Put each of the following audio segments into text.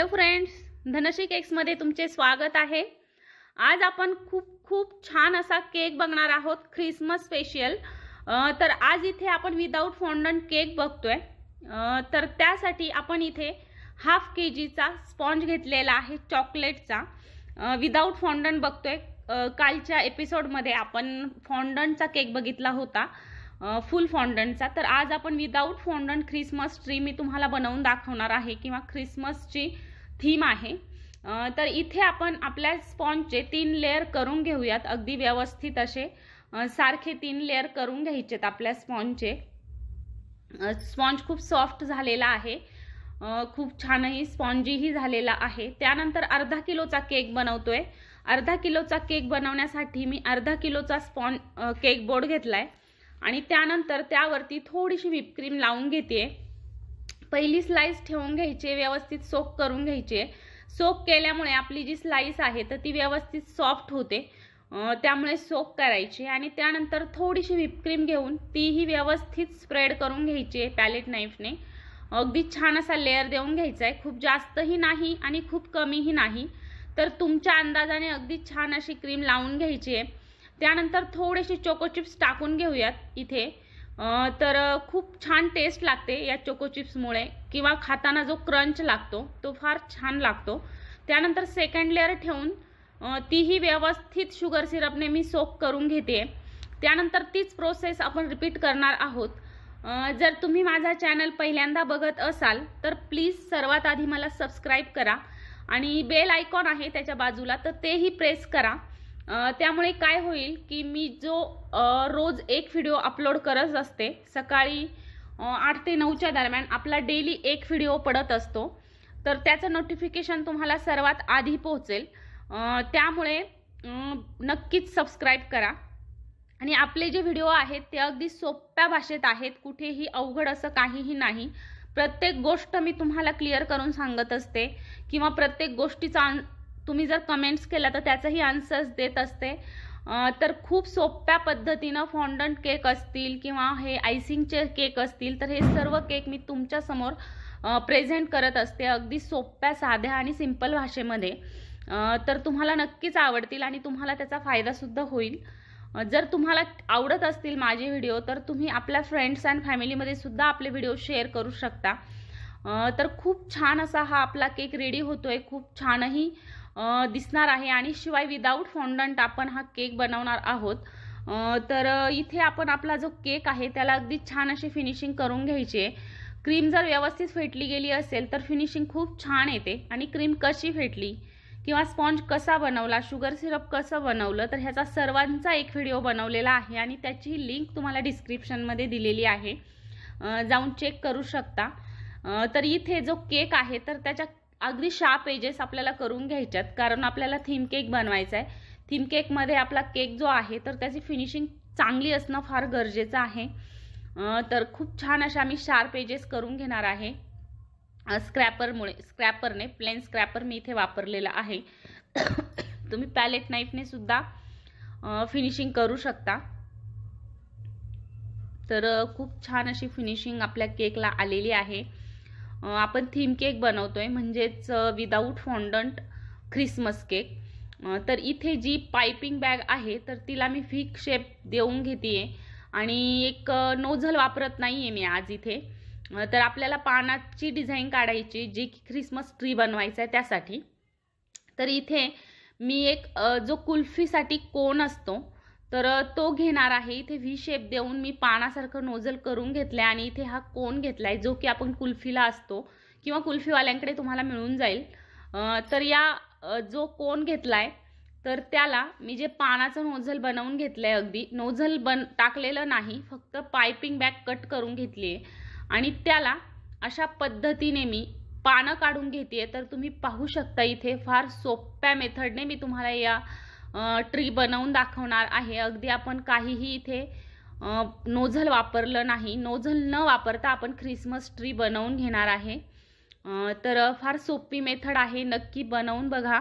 hello friends Dhanashree केक्समध्ये तुमचे स्वागत आहे आज आपण खूप खूप छान असा केक बघणार आहोत ख्रिसमस स्पेशल तर आज इथे आपण विदाऊट फॉन्डंट केक बघतोय तर त्यासाठी आपण इथे हाफ के जीचा स्पॉन्ज घेतलेला आहे चॉकलेटचा विदाऊट फॉन्डंट बघतोय कालच्या एपिसोडमध्ये आपण फॉन्डंटचा केक बघितला होता फुल फॉन्डंटचा तर आज आपण विदाऊट फॉन्डंट ख्रिसमस ट्री मी तुम्हाला बनवून दाखवणार आहे किंवा ख्रिसमसची थीम आहे तर इथे आपण आपल्या स्पॉन्जचे तीन लेअर करून घेऊयात अगदी व्यवस्थित असे सारखे तीन लेअर करून घ्यायचेत आपल्या स्पॉन्जचे स्पॉन्ज खूप सॉफ्ट झालेला आहे खूप छानही स्पॉन्जीही झालेला आहे त्यानंतर अर्धा किलोचा केक बनवतोय अर्धा किलोचा केक बनवण्यासाठी मी अर्धा किलोचा स्पॉन केक बोर्ड घेतला आहे आणि त्यानंतर त्यावरती थोडीशी व्हिपक्रीम लावून घेते पहिली स्लाईस ठेवून घ्यायची व्यवस्थित सोक करून घ्यायची सोक केल्यामुळे आपली जी स्लाईस आहे तर ती व्यवस्थित सॉफ्ट होते त्यामुळे सोक करायची आणि त्यानंतर थोडीशी व्हिपक्रीम घेऊन तीही व्यवस्थित स्प्रेड करून घ्यायची आहे पॅलेट नाईफने अगदी छान असा लेअर देऊन घ्यायचा आहे खूप जास्तही नाही आणि खूप कमीही नाही तर तुमच्या अंदाजाने अगदी छान अशी क्रीम लावून घ्यायची आहे त्यानंतर थोडेसे चोकोचिप्स टाकून घेऊयात इथे तर खूप छान टेस्ट लागते या चोको चिप्समुळे किंवा खाताना जो क्रंच लागतो तो फार छान लागतो त्यानंतर सेकंड लेअर ठेवून तीही व्यवस्थित शुगर सिरपने मी सोक करून घेते त्यानंतर तीच प्रोसेस आपण रिपीट करणार आहोत जर तुम्ही माझा चॅनल पहिल्यांदा बघत असाल तर प्लीज सर्वात आधी मला सबस्क्राईब करा आणि बेल आयकॉन आहे त्याच्या बाजूला तर तेही प्रेस करा त्यामुळे काय होईल की मी जो रोज एक व्हिडिओ अपलोड करत असते सकाळी आठ ते नऊच्या दरम्यान आपला डेली एक व्हिडिओ पडत असतो तर त्याचं नोटिफिकेशन तुम्हाला सर्वात आधी पोहोचेल त्यामुळे नक्कीच सबस्क्राईब करा आणि आपले जे व्हिडिओ आहेत ते अगदी सोप्या भाषेत आहेत कुठेही अवघड असं काहीही नाही प्रत्येक गोष्ट मी तुम्हाला क्लिअर करून सांगत असते किंवा प्रत्येक गोष्टीचा तुम्ही जर कमेंट्स केला तर त्याचाही आन्सर्स देत असते तर खूप सोप्या पद्धतीनं फॉन्डंट केक असतील किंवा हे आयसिंगचे केक असतील तर हे सर्व केक मी तुमच्यासमोर प्रेझेंट करत असते अगदी सोप्या साध्या आणि सिंपल भाषेमध्ये तर तुम्हाला नक्कीच आवडतील आणि तुम्हाला त्याचा फायदासुद्धा होईल जर तुम्हाला आवडत असतील माझे व्हिडिओ तर तुम्ही आपल्या फ्रेंड्स अँड फॅमिलीमध्ये सुद्धा आपले व्हिडिओ शेअर करू शकता तर खूप छान असा हा आपला केक रेडी होतोय खूप छानही दिसणार आहे आणि शिवाय विदाऊट फॉन्डंट आपण हा केक बनवणार आहोत तर इथे आपण आपला जो केक आहे त्याला अगदी छान अशी फिनिशिंग करून घ्यायची आहे क्रीम जर व्यवस्थित फेटली गेली असेल तर फिनिशिंग खूप छान येते आणि क्रीम कशी फेटली किंवा स्पॉन्ज कसा बनवला शुगर सिरप कसं बनवलं तर ह्याचा सर्वांचा एक व्हिडिओ बनवलेला आहे आणि त्याची लिंक तुम्हाला डिस्क्रिप्शनमध्ये दिलेली आहे जाऊन चेक करू शकता तर इथे जो केक आहे तर त्याच्या अगदी शार्प पेजेस आपल्याला करून घ्यायच्यात कारण आपल्याला थीम केक बनवायचा आहे थीम केकमध्ये आपला केक जो आहे तर त्याची फिनिशिंग चांगली असणं फार गरजेचं आहे तर खूप छान अशा मी शार्प पेजेस करून घेणार आहे स्क्रॅपरमुळे स्क्रॅपरने प्लेन स्क्रॅपर मी इथे वापरलेला आहे तुम्ही पॅलेट नाईफने सुद्धा फिनिशिंग करू शकता तर खूप छान अशी फिनिशिंग आपल्या केकला आलेली आहे आपण थीम केक बनवतोय म्हणजेच विदाऊट फॉन्डंट ख्रिसमस केक तर इथे जी पायपिंग बॅग आहे तर तिला मी फिक शेप देऊन घेते आहे आणि एक नोझल वापरत नाही आहे मी आज इथे तर आपल्याला पानाची डिझाईन काढायची जी की ख्रिसमस ट्री बनवायचं आहे त्यासाठी तर इथे मी एक जो कुल्फीसाठी कोन असतो तर तो घेणार आहे इथे व्ही शेप देऊन मी पानासारखं नोझल करून घेतलं आणि इथे हा कोन घेतला आहे जो की आपण कुल्फीला असतो किंवा कुल्फीवाल्यांकडे तुम्हाला मिळून जाईल तर या जो कोन घेतला आहे तर त्याला मी जे पानाचं नोझल बनवून घेतलं आहे अगदी नोझल बन टाकलेलं नाही फक्त पायपिंग बॅग कट करून घेतली आहे आणि त्याला अशा पद्धतीने मी पानं काढून घेते तर तुम्ही पाहू शकता इथे फार सोप्या मेथडने मी तुम्हाला या ट्री बनवून दाखवणार आहे अगदी आपण काहीही इथे नोझल वापरलं नाही नोझल न वापरता आपण ख्रिसमस ट्री बनवून घेणार आहे तर फार सोपी मेथड आहे नक्की बनवून बघा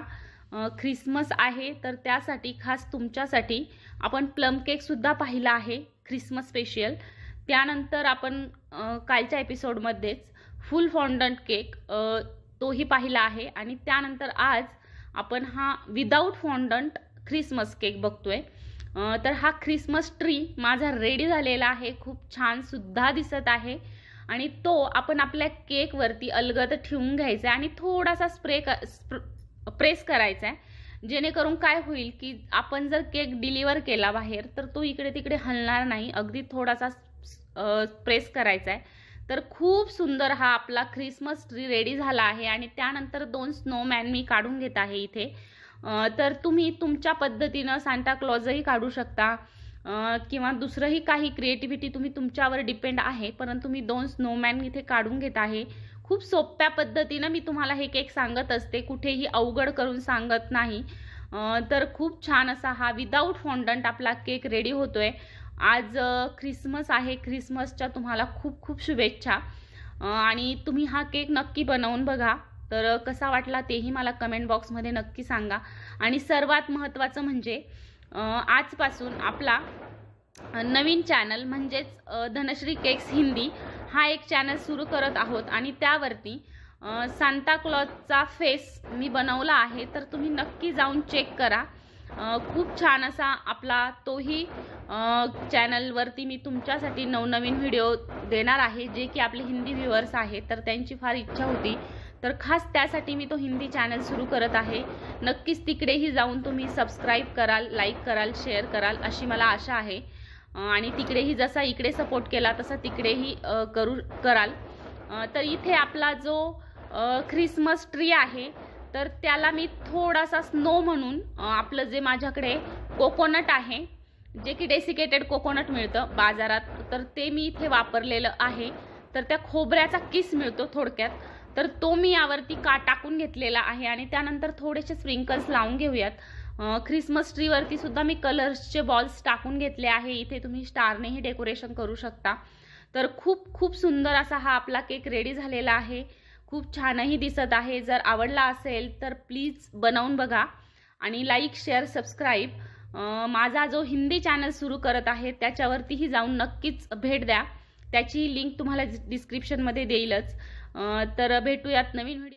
ख्रिसमस आहे तर त्यासाठी खास तुमच्यासाठी आपण प्लम केकसुद्धा पाहिला आहे ख्रिसमस स्पेशल त्यानंतर आपण कालच्या एपिसोडमध्येच फुल फॉन्डंट केक तोही पाहिला आहे आणि त्यानंतर आज आपण हा विदाऊट फॉन्डंट ख्रिसमस केक बघतोय तर हा ख्रिसमस ट्री माझा रेडी झालेला आहे खूप छान सुद्धा दिसत आहे आणि तो आपण आपल्या केकवरती अलगद ठेवून घ्यायचा आहे आणि थोडासा स्प्रे क स्प्र प्रेस करायचा आहे जेणेकरून काय होईल की आपण जर केक डिलिव्हर केला बाहेर तर तो इकडे तिकडे हलणार नाही अगदी थोडासा प्रेस करायचा आहे तर खूप सुंदर हा आपला ख्रिसमस ट्री रेडी झाला आहे आणि त्यानंतर दोन स्नोमॅन मी काढून घेत आहे इथे तर तुम्ही तुमच्या पद्धतीनं क्लॉजही काढू शकता किंवा दुसरंही काही क्रिएटिव्हिटी तुम्ही तुमच्यावर डिपेंड आहे परंतु मी दोन स्नोमॅन इथे काढून घेत आहे खूप सोप्या पद्धतीनं मी तुम्हाला हे केक सांगत असते कुठेही अवघड करून सांगत नाही तर खूप छान असा हा विदाऊट फॉन्डंट आपला केक रेडी होतोय आज ख्रिसमस आहे ख्रिसमसच्या तुम्हाला खूप खूप शुभेच्छा आणि तुम्ही हा केक नक्की बनवून बघा तर कसा वाटला तेही मला कमेंट बॉक्समध्ये नक्की सांगा आणि सर्वात महत्त्वाचं म्हणजे आजपासून आपला नवीन चॅनल म्हणजेच धनश्री केक्स हिंदी हा एक चॅनल सुरू करत आहोत आणि त्यावरती सांताक्लॉजचा फेस मी बनवला आहे तर तुम्ही नक्की जाऊन चेक करा खूप छान असा आपला तोही चॅनलवरती मी तुमच्यासाठी नवनवीन व्हिडिओ देणार आहे जे की आपले हिंदी व्ह्युअर्स आहेत तर त्यांची फार इच्छा होती तर खास त्यासाठी मी तो हिंदी चॅनल सुरू करत आहे नक्कीच तिकडेही जाऊन तुम्ही सबस्क्राईब कराल लाईक कराल शेअर कराल अशी मला आशा आहे आणि तिकडेही जसा इकडे सपोर्ट केला तसा तिकडेही करू कराल तर इथे आपला जो ख्रिसमस ट्री आहे तर त्याला मी थोडासा स्नो म्हणून आपलं जे माझ्याकडे कोकोनट आहे जे की डेसिकेटेड कोकोनट मिळतं बाजारात तर ते मी इथे वापरलेलं आहे तर त्या खोबऱ्याचा किस मिळतो थोडक्यात तर तो मी यावरती का टाकून घेतलेला आहे आणि त्यानंतर थोडेसे स्प्रिंकल्स लावून घेऊयात ख्रिसमस ट्रीवरती सुद्धा मी कलर्सचे बॉल्स टाकून घेतले आहे इथे तुम्ही स्टारनेही डेकोरेशन करू शकता तर खूप खूप सुंदर असा हा आपला केक रेडी झालेला आहे खूप छानही दिसत आहे जर आवडला असेल तर प्लीज बनवून बघा आणि लाईक शेअर सबस्क्राईब माझा जो हिंदी चॅनल सुरू करत आहे त्याच्यावरतीही जाऊन नक्कीच भेट द्या त्याची लिंक तुम्हाला डिस्क्रिप्शनमध्ये देईलच तर भेटूयात नवीन व्हिडिओ